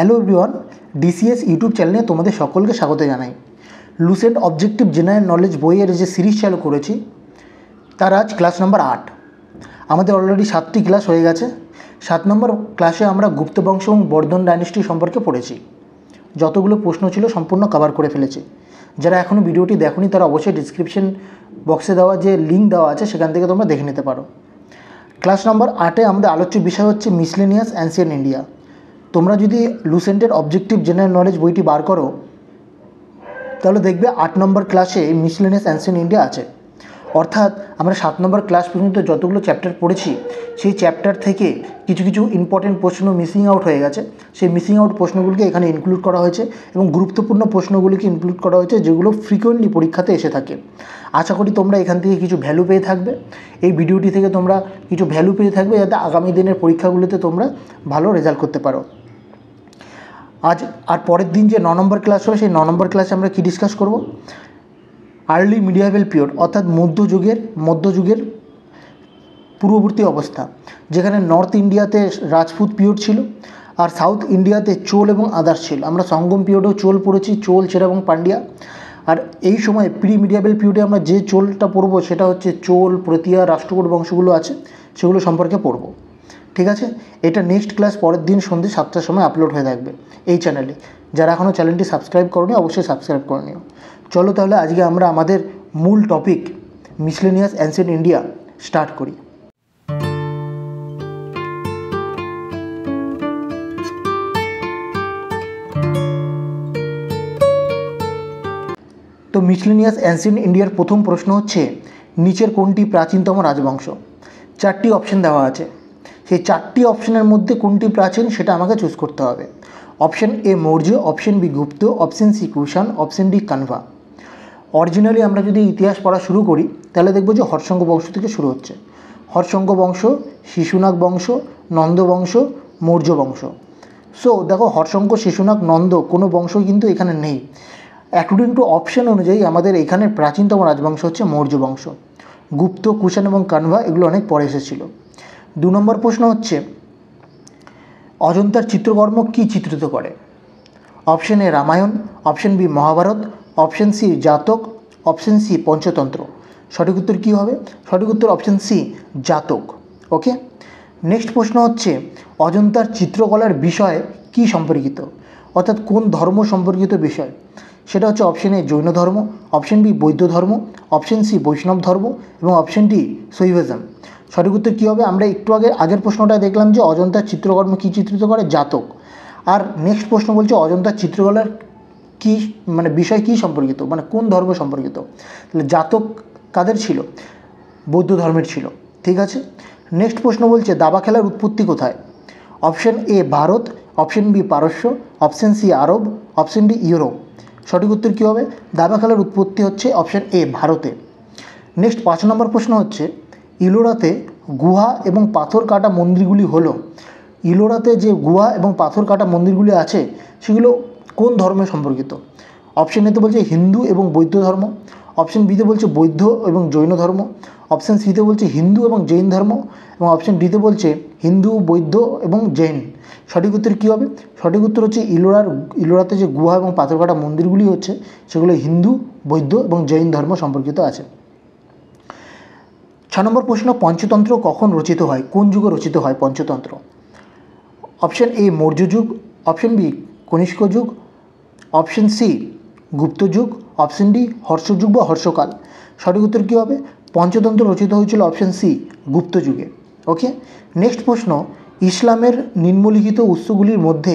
hello everyone DCs YouTube চ্যানেলে তোমাদের সকলকে স্বাগত জানাই লুসেন্ট অবজেক্টিভ জেনারেল নলেজ বইয়ের যে সিরিজ চালু করেছি তার আজ ক্লাস নাম্বার আট আমাদের অলরেডি সাতটি ক্লাস হয়ে গেছে সাত নম্বর ক্লাসে আমরা গুপ্ত বংশ এবং বর্ধন ডাইনেস্টি সম্পর্কে পড়েছি যতগুলো প্রশ্ন ছিল সম্পূর্ণ কভার করে ফেলেছি যারা এখনও ভিডিওটি দেখনি তারা অবশ্যই ডিসক্রিপশন বক্সে দেওয়া যে লিঙ্ক দেওয়া আছে সেখান থেকে তোমরা দেখে নিতে পারো ক্লাস নম্বর আটে আমাদের আলোচ্য বিষয় হচ্ছে মিসলেনিয়াস অ্যান্সিয়ান ইন্ডিয়া তোমরা যদি লুসেন্টের অবজেক্টিভ জেনারেল নলেজ বইটি বার করো তাহলে দেখবে আট নম্বর ক্লাসে মিসলেনিয়াস অ্যান্সেন্ট ইন্ডিয়া আছে অর্থাৎ আমরা সাত নম্বর ক্লাস পর্যন্ত যতগুলো চ্যাপ্টার পড়েছি সেই চ্যাপ্টার থেকে কিছু কিছু ইম্পর্টেন্ট প্রশ্ন মিসিং আউট হয়ে গেছে সেই মিসিং আউট প্রশ্নগুলিকে এখানে ইনক্লুড করা হয়েছে এবং গুরুত্বপূর্ণ প্রশ্নগুলিকে ইনক্লুড করা হয়েছে যেগুলো ফ্রিকোয়েন্টলি পরীক্ষাতে এসে থাকে আশা করি তোমরা এখান থেকে কিছু ভ্যালু পেয়ে থাকবে এই ভিডিওটি থেকে তোমরা কিছু ভ্যালু পেয়ে থাকবে যাতে আগামী দিনের পরীক্ষাগুলিতে তোমরা ভালো রেজাল্ট করতে পারো আজ আর পরের দিন যে ন নম্বর ক্লাস হবে সেই ন নম্বর ক্লাসে আমরা কী ডিসকাস করব আর্লি মিডিয়াবেল পিরিয়ড অর্থাৎ মধ্যযুগের মধ্যযুগের পূর্ববর্তী অবস্থা যেখানে নর্থ ইন্ডিয়াতে রাজপুত পিরিয়ড ছিল আর সাউথ ইন্ডিয়াতে চোল এবং আদার্স ছিল আমরা সঙ্গম পিরিয়ডেও চোল পড়েছি চোল ছেড়ে এবং পান্ডিয়া আর এই সময় প্রি মিডিয়াবেল পিরিয়ডে আমরা যে চোলটা পড়বো সেটা হচ্ছে চোল প্রতিয়া রাষ্ট্রকূট বংশগুলো আছে সেগুলো সম্পর্কে পড়বো ঠিক আছে এটা নেক্সট ক্লাস পরের দিন সন্ধে সাতটার সময় আপলোড হয়ে থাকবে এই চ্যানেলে যারা এখনও চ্যানেলটি সাবস্ক্রাইব করনি অবশ্যই সাবস্ক্রাইব করে নিও চলো তাহলে আজকে আমরা আমাদের মূল topic miscellaneous ancient India start করি তো মিসলেনিয়াস অ্যান্সেন্ট ইন্ডিয়ার প্রথম প্রশ্ন হচ্ছে নিচের কোনটি প্রাচীনতম রাজবংশ চারটি অপশন দেওয়া আছে সেই চারটি অপশনের মধ্যে কোনটি প্রাচীন সেটা আমাকে চুজ করতে হবে option A Maurya option B Gupta option C Kushan option D Kanva originally আমরা যদি ইতিহাস পড়া শুরু করি তাহলে দেখব যে হর্ষঙ্গ বংশ থেকে শুরু হচ্ছে হর্ষঙ্গ বংশ শিশুনাগ বংশ নন্দ বংশ মৌর্য বংশ সো দেখো হর্ষঙ্গ শিশুনাগ নন্দ কোনো বংশ কিন্তু এখানে নেই অ্যাকর্ডিং টু অপশন অনুযায়ী আমাদের এখানে প্রাচীনতম রাজবংশ হচ্ছে মৌর্য বংশ গুপ্ত কুষাণ এবং কানভা এগুলো অনেক পরে এসেছিলো দু নম্বর প্রশ্ন হচ্ছে অজন্তার চিত্রকর্ম কি চিত্রিত করে option A Ramayana option B Mahabharata option C Jataka option C Panchatantra সঠিক উত্তর কী হবে সঠিক উত্তর অপশন সি জাতক ওকে নেক্সট প্রশ্ন হচ্ছে অজন্তার চিত্রকলার বিষয় কি সম্পর্কিত অর্থাৎ কোন ধর্ম সম্পর্কিত বিষয় সেটা হচ্ছে অপশন এ জৈন ধর্ম অপশন বি বৌদ্ধ ধর্ম অপশন সি বৈষ্ণব ধর্ম এবং অপশন ডি সৈভিজম সঠিক উত্তর কী হবে আমরা একটু আগে আগের প্রশ্নটা দেখলাম যে অজন্তার চিত্রকর্ম কী চিত্রিত করে জাতক আর নেক্সট প্রশ্ন বলছে অজন্তার চিত্রকলার কী মানে বিষয় কী সম্পর্কিত মানে কোন ধর্ম সম্পর্কিত তাহলে জাতক কাদের ছিল বৌদ্ধ ধর্মের ছিল ঠিক আছে নেক্সট প্রশ্ন বলছে দাবা খেলার উৎপত্তি কোথায় option A Bharat option B পারস্য option C Arab option D Europe সঠিক উত্তর কী হবে দাবা খেলার উৎপত্তি হচ্ছে অপশন এ ভারতে নেক্সট পাঁচ নম্বর প্রশ্ন হচ্ছে ইলোরাতে গুহা এবং পাথর কাটা মন্দিরগুলি হলো ইলোরাতে যে গুহা এবং পাথর কাটা মন্দিরগুলি আছে সেগুলো কোন ধর্মে সম্পর্কিত অপশন এতে বলছে হিন্দু এবং বৌদ্ধ ধর্ম অপশন বিতে বলছে বৌদ্ধ এবং জৈন ধর্ম অপশন সিতে বলছে হিন্দু এবং জৈন ধর্ম এবং অপশন ডিতে বলছে হিন্দু বৌদ্ধ এবং জৈন সঠিক উত্তর কী হবে সঠিক উত্তর হচ্ছে ইলোরার ইলোরাতে যে গুহা এবং পাথর কাটা মন্দিরগুলি হচ্ছে সেগুলো হিন্দু বৌদ্ধ এবং জৈন ধর্ম সম্পর্কিত আছে ছ নম্বর প্রশ্ন পঞ্চতন্ত্র কখন রচিত হয় কোন যুগে রচিত হয় পঞ্চতন্ত্র অপশন এ মৌর্য যুগ অপশন বি কনিষ্ক যুগ অপশন সি গুপ্ত যুগ অপশন ডি হর্ষযুগ বা হর্ষকাল সঠিক উত্তর কী হবে পঞ্চতন্ত্র রচিত হয়েছিল অপশন সি গুপ্ত যুগে ওকে নেক্সট প্রশ্ন ইসলামের নিম্নলিখিত উৎসগুলির মধ্যে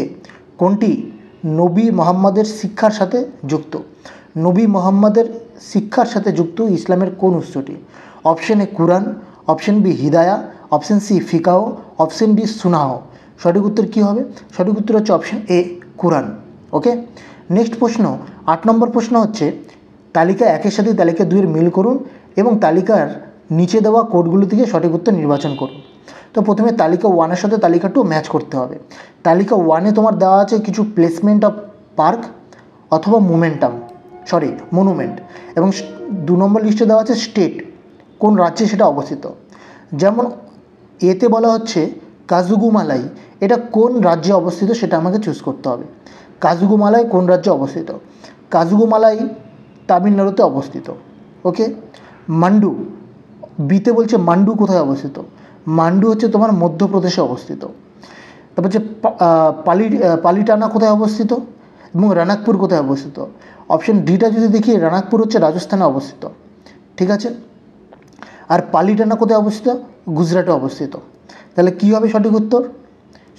কোনটি নবী মোহাম্মদের শিক্ষার সাথে যুক্ত নবী মোহাম্মদের শিক্ষার সাথে যুক্ত ইসলামের কোন উৎসটি অপশন এ কুরআন অপশন বি হিদায়া অপশন সি ফিকাও অপশন ডি সুনাহ সঠিক উত্তর কী হবে সঠিক উত্তর হচ্ছে option A Quran okay next প্রশ্ন আট নম্বর প্রশ্ন হচ্ছে তালিকা একের সাথে তালিকা দুইয়ের মিল করুন এবং তালিকার নিচে দেওয়া কোডগুলো থেকে সঠিক উত্তর নির্বাচন করুন তো প্রথমে তালিকা ওয়ানের সাথে তালিকা টু ম্যাচ করতে হবে তালিকা ওয়ানে তোমার দেওয়া আছে কিছু প্লেসমেন্ট অফ পার্ক অথবা মোমেন্টাম সরি মনুমেন্ট এবং দু নম্বর লিস্টে দেওয়া আছে স্টেট কোন রাজ্যে সেটা অবস্থিত যেমন এতে বলা হচ্ছে কাজুগুমালাই এটা কোন রাজ্যে অবস্থিত সেটা আমাকে চুজ করতে হবে কাজুগুমালাই কোন রাজ্যে অবস্থিত কাজুগুমালাই তামিলনাড়ুতে অবস্থিত ওকে মান্ডু বিতে বলছে মান্ডু কোথায় অবস্থিত মান্ডু হচ্ছে তোমার মধ্যপ্রদেশে অবস্থিত তারপর হচ্ছে পালি পালিটানা কোথায় অবস্থিত এবং রানাকপুর কোথায় অবস্থিত অপশন ডিটা যদি দেখি রানাকপুর হচ্ছে রাজস্থানে অবস্থিত ঠিক আছে আর পালিটানা কোথায় অবস্থিত গুজরাটে অবস্থিত তাহলে কী হবে সঠিক উত্তর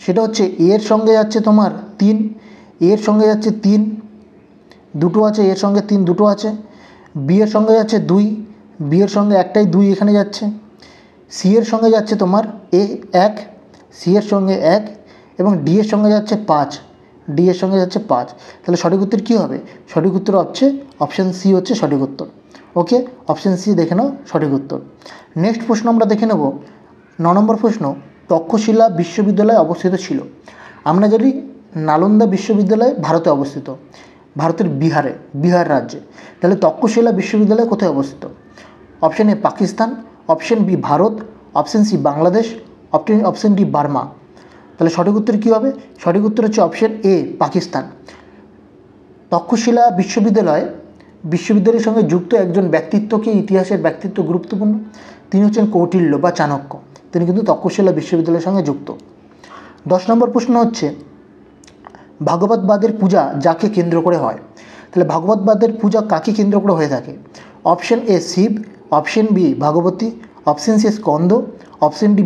সেটা হচ্ছে এর সঙ্গে যাচ্ছে তোমার তিন এর সঙ্গে যাচ্ছে তিন দুটো আছে এর সঙ্গে তিন দুটো আছে বি এর সঙ্গে যাচ্ছে দুই বি এর সঙ্গে একটাই দুই এখানে যাচ্ছে সি এর সঙ্গে যাচ্ছে তোমার এ এক সি এর সঙ্গে এক এবং ডি এর সঙ্গে যাচ্ছে পাঁচ ডি এর সঙ্গে যাচ্ছে পাঁচ তাহলে সঠিক উত্তর কী হবে সঠিক উত্তর হচ্ছে অপশান সি হচ্ছে সঠিক উত্তর ওকে অপশান সি দেখে নাও সঠিক উত্তর নেক্সট প্রশ্ন আমরা দেখে নেব ন নম্বর প্রশ্ন তক্ষশিলা বিশ্ববিদ্যালয়ে অবস্থিত ছিল আমরা জানি নালন্দা বিশ্ববিদ্যালয় ভারতে অবস্থিত ভারতের বিহারে বিহার রাজ্যে তাহলে তক্ষশিলা বিশ্ববিদ্যালয় কোথায় অবস্থিত option A Pakistan option B Bharat option C Bangladesh option option D Burma তাহলে সঠিক উত্তর কী হবে সঠিক উত্তর হচ্ছে অপশান এ পাকিস্তান তক্ষশিলা বিশ্ববিদ্যালয় বিশ্ববিদ্যালয়ের সঙ্গে যুক্ত একজন ব্যক্তিত্বকে ইতিহাসের ব্যক্তিত্ব গুরুত্বপূর্ণ তিনি হচ্ছেন কৌটিল্য বা চাণক্য তিনি কিন্তু তক্ষশিলা বিশ্ববিদ্যালয়ের সঙ্গে যুক্ত দশ নম্বর প্রশ্ন হচ্ছে ভাগবতবাদের পূজা যাকে কেন্দ্র করে হয় তাহলে ভাগবতবাদের পূজা কাকে কেন্দ্র করে হয়ে থাকে option A Shiva option B Bhagavati option C Skanda option D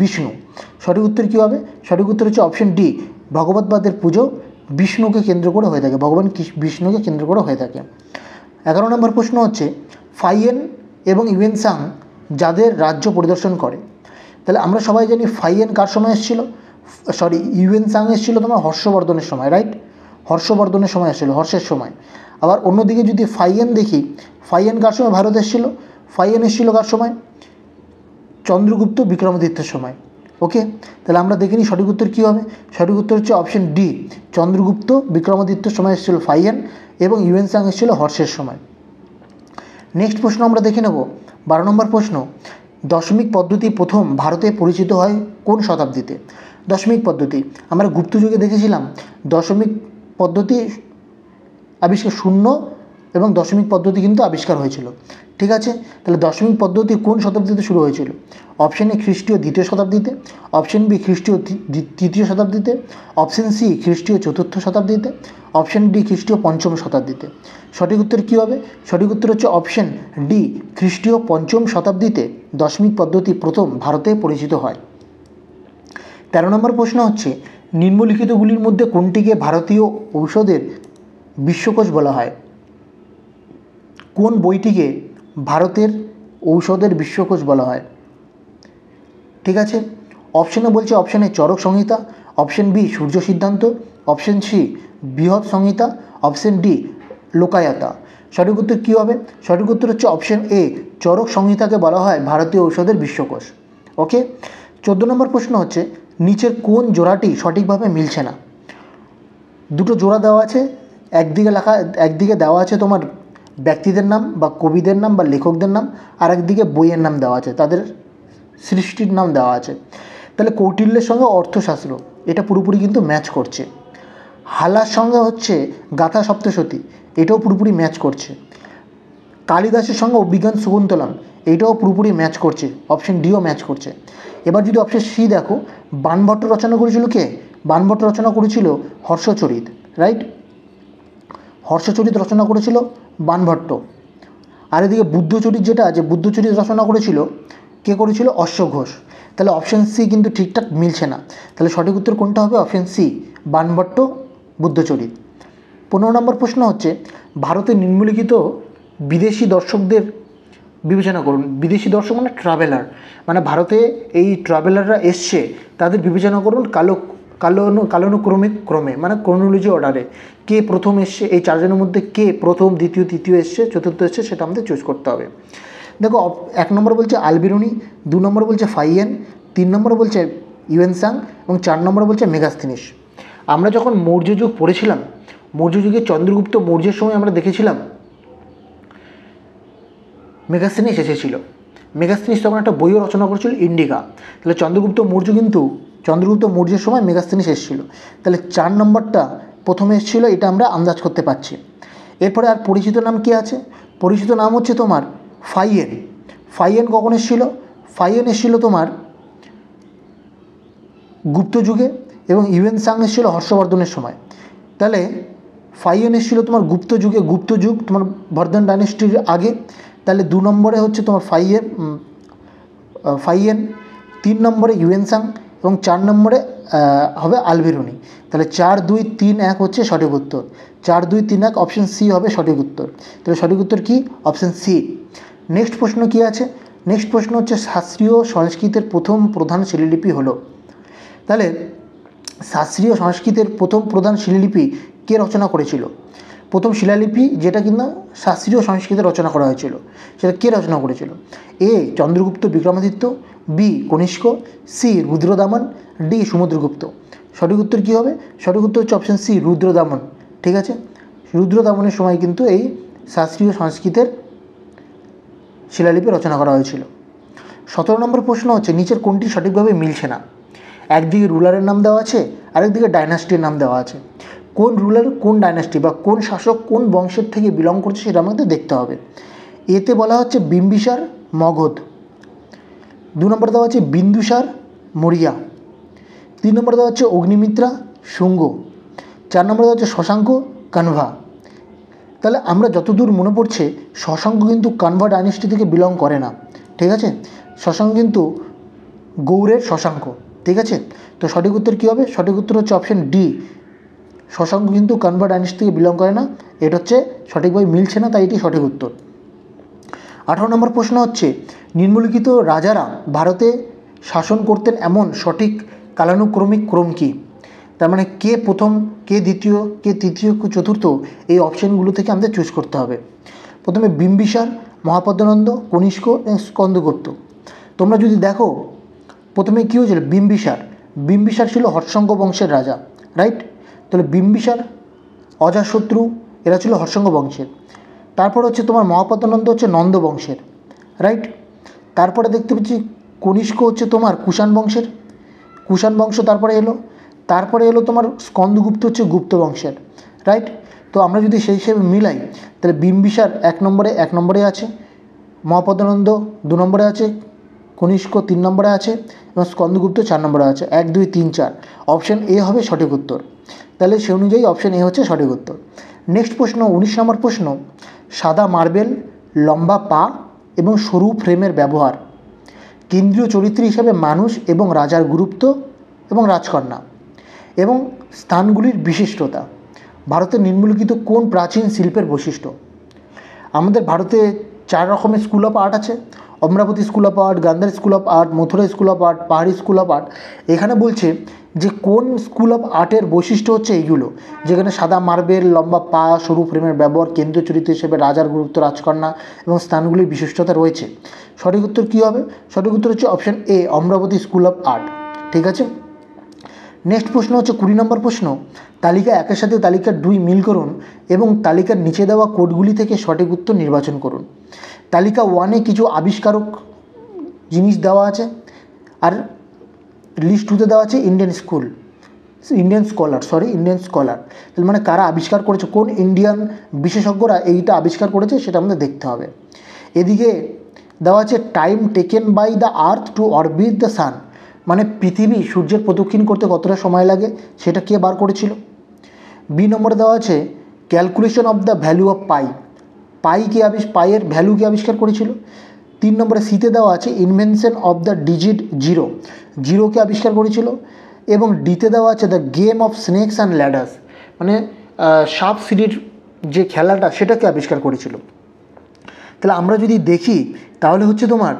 Vishnu সঠিক উত্তর কী হবে সঠিক উত্তর হচ্ছে অপশন ডি ভগবতবাদের পুজো বিষ্ণুকে কেন্দ্র করে হয়ে থাকে ভগবান বিষ্ণুকে কেন্দ্র করে হয়ে থাকে এগারো নম্বর প্রশ্ন হচ্ছে ফাইয়েন এবং ইউএনসাং যাদের রাজ্য পরিদর্শন করে তাহলে আমরা সবাই জানি ফাইয়েন কার সময় এসেছিলো সরি ইউএনসাং এসেছিলো তোমার হর্ষবর্ধনের সময় রাইট হর্ষবর্ধনের সময় এসেছিলো হর্ষের সময় আবার অন্যদিকে যদি ফাইয়েন দেখি ফাইয়েন কার সময় ভারত এসেছিলো ফাইয়েন এসেছিলো কার সময় চন্দ্রগুপ্ত বিক্রমাদিত্যের সময় ওকে তাহলে আমরা দেখে নিই সঠিক উত্তর কী হবে সঠিক উত্তর হচ্ছে অপশন ডি চন্দ্রগুপ্ত বিক্রমাদিত্যর সময় এসেছিল ফাইয়ান এবং ইউএন সাং এসেছিল হর্ষের সময় নেক্সট প্রশ্ন আমরা দেখে নেব বারো নম্বর প্রশ্ন দশমিক পদ্ধতি প্রথম ভারতে পরিচিত হয় কোন শতাব্দীতে দশমিক পদ্ধতি আমরা গুপ্তযুগে দেখেছিলাম দশমিক পদ্ধতি আবিষ্কার শূন্য এবং দশমিক পদ্ধতি কিন্তু আবিষ্কার হয়েছিল ঠিক আছে তাহলে দশমিক পদ্ধতি কোন শতাব্দীতে শুরু হয়েছিল অপশন এ খ্রিস্টীয় দ্বিতীয় শতাব্দীতে অপশন বি খ্রিস্টীয় তৃতীয় শতাব্দীতে অপশন সি খ্রিস্টীয় চতুর্থ শতাব্দীতে অপশন ডি খ্রিস্টীয় পঞ্চম শতাব্দীতে সঠিক উত্তর কী হবে সঠিক উত্তর হচ্ছে অপশন ডি খ্রিস্টীয় পঞ্চম শতাব্দীতে দশমিক পদ্ধতি প্রথম ভারতে পরিচিত হয় তেরো নম্বর প্রশ্ন হচ্ছে নিম্নলিখিতগুলির মধ্যে কোনটিকে ভারতীয় ঔষধের বিশ্বকোষ বলা হয় কোন বইটিকে ভারতের ঔষধের বিশ্বকোষ বলা হয় ঠিক আছে অপশানে বলছে অপশানে Charaka Samhita option B Surya Siddhanta option C বৃহৎ সংহিতা অপশান ডি লোকায়তা সঠিক উত্তর কী হবে সঠিক উত্তর হচ্ছে অপশান এ চরক সংহিতাকে বলা হয় ভারতীয় ঔষধের বিশ্বকোষ ওকে চোদ্দো নম্বর প্রশ্ন হচ্ছে নিচের কোন জোড়াটি সঠিকভাবে মিলছে না দুটো জোড়া দেওয়া আছে একদিকে লেখা একদিকে দেওয়া আছে তোমার ব্যক্তিদের নাম বা কবিদের নাম বা লেখকদের নাম আর একদিকে বইয়ের নাম দেওয়া আছে তাদের সৃষ্টির নাম দেওয়া আছে তাহলে কৌটিল্যের সঙ্গে অর্থশাস্ত্র এটা পুরোপুরি কিন্তু ম্যাচ করছে হালার সঙ্গে হচ্ছে গাথা সপ্তশতী এটাও পুরোপুরি ম্যাচ করছে কালিদাসের সঙ্গে অভিজ্ঞান শকুন্তলাম এটাও পুরোপুরি ম্যাচ করছে অপশন ডিও ম্যাচ করছে এবার যদি অপশন সি দেখো বানভট্ট রচনা করেছিল কে বানভট্ট রচনা করেছিল হর্ষচরিত রাইট হর্ষচরিত রচনা করেছিল বানভট্ট আর এদিকে বুদ্ধচুরির যেটা আছে বুদ্ধচুরির রচনা করেছিল কে করেছিল অশ্ব ঘোষ তাহলে অপশান সি কিন্তু ঠিকঠাক মিলছে না তাহলে সঠিক উত্তর কোনটা হবে অপশান সি বানভট্ট বুদ্ধচরিত পনেরো নম্বর প্রশ্ন হচ্ছে ভারতে নিম্নলিখিত বিদেশি দর্শকদের বিবেচনা করুন বিদেশি দর্শক মানে ট্রাভেলার মানে ভারতে এই ট্রাভেলাররা এসছে তাদের বিবেচনা করুন কালো কালনু কালানুক্রমিক ক্রমে মানে ক্রোনোলজি অর্ডারে কে প্রথম এসছে এই চারজনের মধ্যে কে প্রথম দ্বিতীয় তৃতীয় এসছে চতুর্থ এসছে সেটা আমাদের চুজ করতে হবে দেখো এক নম্বর বলছে আলবিরুনি দু নম্বর বলছে ফাইয়েন তিন নম্বর বলছে ইউএনসাং এবং চার নম্বর বলছে মেগাস্থিনিস আমরা যখন মৌর্য যুগ পড়েছিলাম মৌর্য যুগে চন্দ্রগুপ্ত মৌর্যের সময় আমরা দেখেছিলাম মেগাস্থিনিস এসেছিলো মেগাস্থিনিস তখন একটা বইও রচনা করেছিল ইন্ডিকা তাহলে চন্দ্রগুপ্ত মৌর্য কিন্তু চন্দ্রগুপ্ত মৌর্যের সময় মেগাস্থিনিস এসেছিল তাহলে চার নম্বরটা প্রথমে এসেছিল এটা আমরা আন্দাজ করতে পারছি এরপরে আর পরিচিত নাম কি আছে পরিচিত নাম হচ্ছে তোমার ফাইয়েন ফাইয়েন কখন এসেছিল ফাইয়েন এসেছিল তোমার গুপ্ত যুগে এবং ইভেন সাং এসেছিল হর্ষবর্ধনের সময় তাহলে ফাইয়েন এসেছিল তোমার গুপ্ত যুগে গুপ্ত যুগ তোমার বর্ধন ডাইনেস্টির আগে তাহলে দু নম্বরে হচ্ছে তোমার ফাইয়ে ফাইয়েন তিন নম্বরে ইউএনসাং এবং চার নম্বরে হবে আলবেরুনি তাহলে চার দুই তিন এক হচ্ছে সঠিক উত্তর চার দুই তিন এক অপশন সি হবে সঠিক উত্তর তাহলে সঠিক উত্তর কী অপশন সি নেক্সট প্রশ্ন কী আছে নেক্সট প্রশ্ন হচ্ছে শাস্ত্রীয় সংস্কৃতের প্রথম প্রধান শিলিলিপি হলো তাহলে শাস্ত্রীয় সংস্কৃতের প্রথম প্রধান শিলিলিপি কে রচনা করেছিল প্রথম শিলালিপি যেটা কিন্তু শাস্ত্রীয় সংস্কৃতে রচনা করা হয়েছিল সেটা কে রচনা করেছিল A Chandragupta Vikramaditya B Kanishka C Rudradaman D Samudragupta সঠিক উত্তর কী হবে সঠিক উত্তর হচ্ছে অপশান সি রুদ্রদামন ঠিক আছে রুদ্রদামনের সময় কিন্তু এই শাস্ত্রীয় সংস্কৃতের শিলালিপি রচনা করা হয়েছিল সতেরো নম্বর প্রশ্ন হচ্ছে নিচের কোনটি সঠিকভাবে মিলছে না একদিকে রুলারের নাম দেওয়া আছে আরেকদিকে ডাইনাস্টির নাম দেওয়া আছে কোন রুলার কোন ডাইনাস্টি বা কোন শাসক কোন বংশের থেকে বিলং করছে সেটা আমাদের দেখতে হবে এতে বলা হচ্ছে বিম্বিসার মগধ দু নম্বর দেওয়া হচ্ছে বিন্দুসার মরিয়া তিন নম্বর দেওয়া হচ্ছে অগ্নিমিত্রা শুঙ্গ চার নম্বর দেওয়া হচ্ছে শশাঙ্ক কানভা তাহলে আমরা যতদূর মনে পড়ছে শশাঙ্ক কিন্তু কানভা ডাইনাস্টি থেকে বিলং করে না ঠিক আছে শশাঙ্ক কিন্তু গৌরের শশাঙ্ক ঠিক আছে তো সঠিক উত্তর কী হবে সঠিক উত্তর হচ্ছে অপশান ডি শশাঙ্ক কিন্তু কনভার্ট ডাইনেস্টি থেকে বিলং করে না এটা হচ্ছে সঠিকভাবে মিলছে না তাই এটি সঠিক উত্তর আঠারো নম্বর প্রশ্ন হচ্ছে নিম্নলিখিত রাজারা ভারতে শাসন করতেন এমন সঠিক কালানুক্রমিক ক্রম কী তার মানে কে প্রথম কে দ্বিতীয় কে তৃতীয় কে চতুর্থ এই অপশানগুলো থেকে আমাদের চুজ করতে হবে প্রথমে বিম্বিসার মহাপদ্মানন্দ কনিষ্ক এবং স্কন্দগুপ্ত তোমরা যদি দেখো প্রথমে কী হয়েছিল বিম্বিসার বিম্বিসার ছিল হর্ষঙ্গ বংশের রাজা রাইট তাহলে বিম্বিসার অজাশত্রু এরা ছিল হর্ষঙ্গ বংশের তারপর হচ্ছে তোমার মহাপদানন্দ হচ্ছে নন্দ বংশের রাইট তারপরে দেখতে পাচ্ছি কনিষ্ক হচ্ছে তোমার কুষাণ বংশের কুষাণ বংশ তারপরে এলো তারপরে এলো তোমার স্কন্দগুপ্ত হচ্ছে গুপ্ত বংশের রাইট তো আমরা যদি সেই হিসেবে মিলাই তাহলে বিম্বিসার এক নম্বরে এক নম্বরে আছে মহাপদানন্দ দু নম্বরে আছে কনিষ্ক তিন নম্বরে আছে এবং স্কন্দগুপ্ত চার নম্বরে আছে এক দুই তিন চার অপশান এ হবে সঠিক উত্তর তাহলে সে অনুযায়ী অপশান এ হচ্ছে সঠিক উত্তর নেক্সট প্রশ্ন উনিশ নম্বর প্রশ্ন সাদা মার্বেল লম্বা পা এবং সরু ফ্রেমের ব্যবহার কেন্দ্রীয় চরিত্র হিসাবে মানুষ এবং রাজার গুরুত্ব এবং রাজকন্যা এবং স্থানগুলির বিশিষ্টতা ভারতে নিম্নলিখিত কোন প্রাচীন শিল্পের বৈশিষ্ট্য আমাদের ভারতে চার রকমের স্কুল অফ আর্ট আছে Amaravati school of art Gandhara school of art Mathura school of art Pahari school of art এখানে বলছে যে কোন স্কুল অফ আর্টের বৈশিষ্ট্য হচ্ছে এইগুলো যেখানে সাদা মার্বেল লম্বা পা সরু ফ্রেমের ব্যবহার কেন্দ্রীয় চরিত্র হিসেবে রাজার গুরুত্ব রাজকন্যা এবং স্থানগুলির বিশিষ্টতা রয়েছে সঠিক উত্তর কী হবে সঠিক উত্তর হচ্ছে option A Amaravati school of art ঠিক আছে নেক্সট প্রশ্ন হচ্ছে কুড়ি নম্বর প্রশ্ন তালিকা একের সাথে তালিকা দুই মিল করুন এবং তালিকার নিচে দেওয়া কোডগুলি থেকে সঠিক উত্তর নির্বাচন করুন তালিকা ওয়ানে কিছু আবিষ্কারক জিনিস দেওয়া আছে আর লিস্ট টুতে দেওয়া আছে Indian school Indian scholar sorry Indian scholar তাহলে মানে কারা আবিষ্কার করেছে কোন ইন্ডিয়ান বিশেষজ্ঞরা এইটা আবিষ্কার করেছে সেটা আমাদের দেখতে হবে এদিকে দেওয়া আছে time taken by the earth to orbit the sun মানে পৃথিবী সূর্যের প্রদক্ষিণ করতে কতটা সময় লাগে সেটা কে বার করেছিল বি নম্বরে দেওয়া আছে calculation of the value of pi pi কে আবিষ্ পাইয়ের ভ্যালু কে আবিষ্কার করেছিল তিন নম্বরে সিতে দেওয়া আছে invention of the digit zero জিরোকে আবিষ্কার করেছিল এবং ডিতে দেওয়া আছে the game of snakes and ladders মানে সাপ সিঁড়ির যে খেলাটা সেটাকে আবিষ্কার করেছিল তাহলে আমরা যদি দেখি তাহলে হচ্ছে তোমার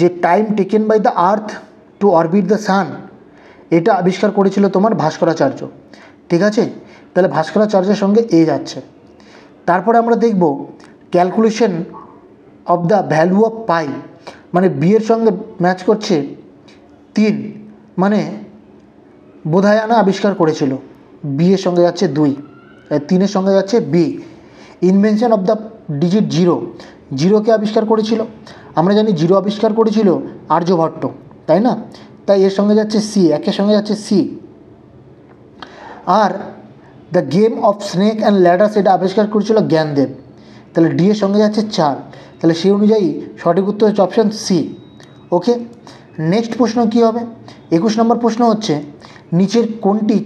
যে time taken by the earth to orbit the sun এটা আবিষ্কার করেছিল তোমার ভাস্করাচার্য ঠিক আছে তাহলে ভাস্করাচার্যের সঙ্গে এ যাচ্ছে তারপরে আমরা দেখব calculation of the value of pi মানে বিয়ের সঙ্গে ম্যাচ করছে তিন মানে আনা আবিষ্কার করেছিল বিয়ের সঙ্গে যাচ্ছে দুই তিনের সঙ্গে যাচ্ছে B invention of the digit zero জিরোকে আবিষ্কার করেছিল আমরা জানি জিরো আবিষ্কার করেছিল আর্যভট্ট তাই না তাই এর সঙ্গে যাচ্ছে সি একের সঙ্গে যাচ্ছে সি আর the game of snake and ladders এটা আবিষ্কার করেছিল জ্ঞানদেব তাহলে ডি এর সঙ্গে যাচ্ছে চার তাহলে সেই অনুযায়ী সঠিক উত্তর হচ্ছে অপশান সি ওকে নেক্সট প্রশ্ন কি হবে একুশ নম্বর প্রশ্ন হচ্ছে নিচের কোনটি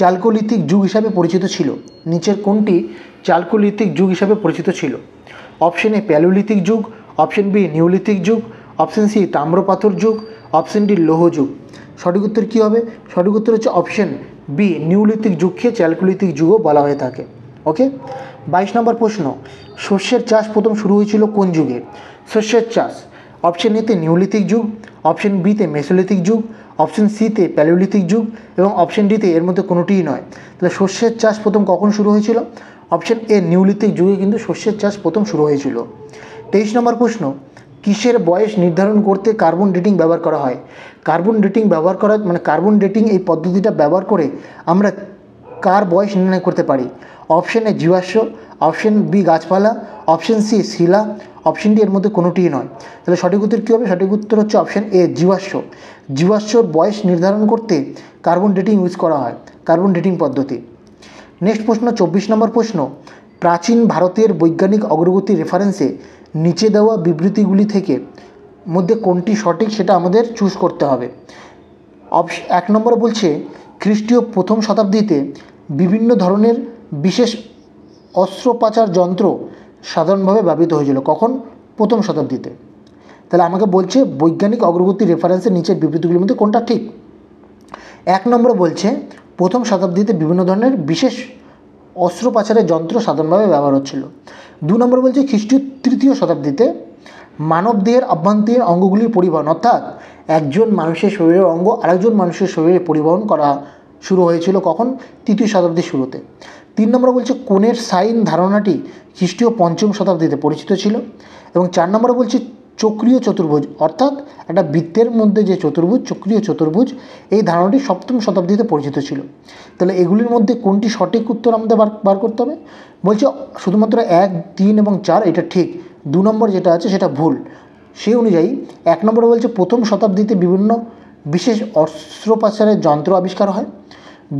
চালকোলিথিক যুগ হিসাবে পরিচিত ছিল নিচের কোনটি চালকোলিথিক যুগ হিসাবে পরিচিত ছিল অপশন এ প্যালোলিথিক যুগ অপশন বি নিউলিথিক যুগ অপশন সি তাম্রপাথর যুগ অপশন ডি লৌহ যুগ সঠিক উত্তর কী হবে সঠিক উত্তর হচ্ছে অপশন বি নিউলিথিক যুগকে চ্যালকুলিথিক যুগও বলা হয়ে থাকে ওকে বাইশ নম্বর প্রশ্ন শস্যের চাষ প্রথম শুরু হয়েছিল কোন যুগে শস্যের চাষ অপশন এতে নিউলিথিক যুগ অপশন বিতে মেসোলিথিক যুগ অপশন সিতে প্যালিওলিথিক যুগ এবং অপশন ডিতে এর মধ্যে কোনোটিই নয় তাহলে শস্যের চাষ প্রথম কখন শুরু হয়েছিল অপশন এ নিউলিথিক যুগে কিন্তু শস্যের চাষ প্রথম শুরু হয়েছিল তেইশ নম্বর প্রশ্ন কিসের বয়স নির্ধারণ করতে কার্বন ডেটিং ব্যবহার করা হয় কার্বন ডেটিং ব্যবহার করা মানে কার্বন ডেটিং এই পদ্ধতিটা ব্যবহার করে আমরা কার বয়স নির্ণয় করতে পারি অপশন এ জীবাশ্ম অপশন বি গাছপালা অপশন সি শিলা অপশন ডি এর মধ্যে কোনোটিই নয় তাহলে সঠিক উত্তর কী হবে সঠিক উত্তর হচ্ছে অপশন এ জীবাশ্ম জীবাশ্মর বয়স নির্ধারণ করতে কার্বন ডেটিং ইউজ করা হয় কার্বন ডেটিং পদ্ধতি নেক্সট প্রশ্ন চব্বিশ নম্বর প্রশ্ন প্রাচীন ভারতের বৈজ্ঞানিক অগ্রগতি রেফারেন্সে নিচে দেওয়া বিবৃতিগুলি থেকে মধ্যে কোনটি সঠিক সেটা আমাদের চুজ করতে হবে অপশ এক নম্বর বলছে খ্রিস্টীয় প্রথম শতাব্দীতে বিভিন্ন ধরনের বিশেষ অস্ত্রোপচার যন্ত্র সাধারণভাবে ব্যবহৃত হয়েছিল কখন প্রথম শতাব্দীতে তাহলে আমাকে বলছে বৈজ্ঞানিক অগ্রগতি রেফারেন্সের নিচের বিবৃতিগুলির মধ্যে কোনটা ঠিক এক নম্বর বলছে প্রথম শতাব্দীতে বিভিন্ন ধরনের বিশেষ অস্ত্রোপচারের যন্ত্র সাধারণভাবে ব্যবহার হচ্ছিল দু নম্বর বলছে খ্রিস্টীয় তৃতীয় শতাব্দীতে মানব দেহের অভ্যন্তরীণ অঙ্গগুলির পরিবহন অর্থাৎ একজন মানুষের শরীরের অঙ্গ আরেকজন মানুষের শরীরে পরিবহন করা শুরু হয়েছিল কখন তৃতীয় শতাব্দীর শুরুতে তিন নম্বরে বলছে কোণের সাইন ধারণাটি খ্রিস্টীয় পঞ্চম শতাব্দীতে পরিচিত ছিল এবং চার নম্বরে বলছে চক্রীয় চতুর্ভুজ অর্থাৎ একটা বৃত্তের মধ্যে যে চতুর্ভুজ চক্রীয় চতুর্ভুজ এই ধারণাটি সপ্তম শতাব্দীতে পরিচিত ছিল তাহলে এগুলির মধ্যে কোনটি সঠিক উত্তর আমাদের বার বার করতে হবে বলছে শুধুমাত্র এক তিন এবং চার এটা ঠিক দু নম্বর যেটা আছে সেটা ভুল সেই অনুযায়ী এক নম্বরে বলছে প্রথম শতাব্দীতে বিভিন্ন বিশেষ অস্ত্রোপাচারের যন্ত্র আবিষ্কার হয়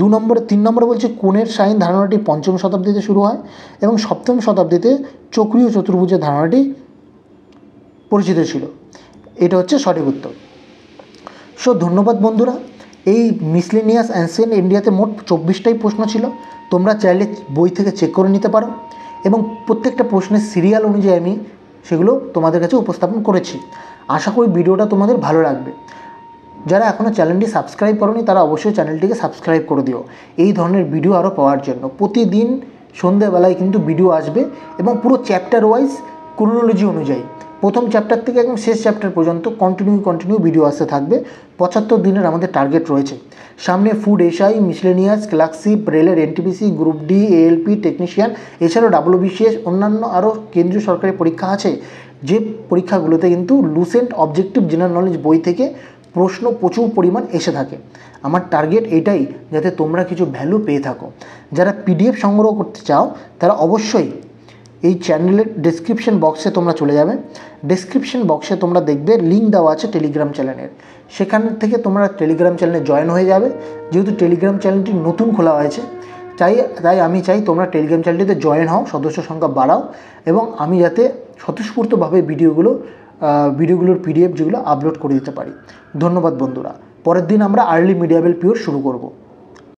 দু নম্বরে তিন নম্বরে বলছে কোণের সাইন ধারণাটি পঞ্চম শতাব্দীতে শুরু হয় এবং সপ্তম শতাব্দীতে চক্রীয় চতুর্ভুজের ধারণাটি পরিচিত ছিল এটা হচ্ছে সঠিক উত্তর সো ধন্যবাদ বন্ধুরা এই মিসলিনিয়াস অ্যান্সেন্ট ইন্ডিয়াতে মোট চব্বিশটাই প্রশ্ন ছিল তোমরা চাইলে বই থেকে চেক করে নিতে পারো এবং প্রত্যেকটা প্রশ্নের সিরিয়াল অনুযায়ী আমি সেগুলো তোমাদের কাছে উপস্থাপন করেছি আশা করি ভিডিওটা তোমাদের ভালো লাগবে যারা এখনও চ্যানেলটি সাবস্ক্রাইব করনি তারা অবশ্যই চ্যানেলটিকে সাবস্ক্রাইব করে দিও এই ধরনের ভিডিও আরও পাওয়ার জন্য প্রতিদিন সন্ধেবেলায় কিন্তু ভিডিও আসবে এবং পুরো চ্যাপ্টার ওয়াইজ ক্রোনোলজি অনুযায়ী প্রথম চ্যাপ্টার থেকে একদম শেষ চ্যাপ্টার পর্যন্ত কন্টিনিউ কন্টিনিউ ভিডিও আসতে থাকবে পঁচাত্তর দিনের আমাদের টার্গেট রয়েছে সামনে ফুড এসআই মিসলেনিয়াস ক্লার্কশিপ রেলের NTPC group D ALP technician এছাড়াও ডাব্লিউবিসিএস অন্যান্য আরও কেন্দ্রীয় সরকারি পরীক্ষা আছে যে পরীক্ষাগুলোতে কিন্তু লুসেন্ট অবজেক্টিভ জেনারেল নলেজ বই থেকে প্রশ্ন প্রচুর পরিমাণ এসে থাকে আমার টার্গেট এটাই যাতে তোমরা কিছু ভ্যালু পেয়ে থাকো যারা পিডিএফ সংগ্রহ করতে চাও তারা অবশ্যই এই চ্যানেলের ডিসক্রিপশন বক্সে তোমরা চলে যাবে ডিসক্রিপশন বক্সে তোমরা দেখবে লিঙ্ক দেওয়া আছে টেলিগ্রাম চ্যানেলের সেখান থেকে তোমরা টেলিগ্রাম চ্যানেলে জয়েন হয়ে যাবে যেহেতু টেলিগ্রাম চ্যানেলটি নতুন খোলা হয়েছে চাই তাই আমি চাই তোমরা টেলিগ্রাম চ্যানেলটিতে জয়েন হও সদস্য সংখ্যা বাড়াও এবং আমি যাতে স্বতঃস্ফূর্তভাবে ভিডিওগুলো ভিডিওগুলোর পিডিএফ যেগুলো আপলোড করে দিতে পারি ধন্যবাদ বন্ধুরা পরের দিন আমরা আর্লি মিডিয়াবেল পিওর শুরু করব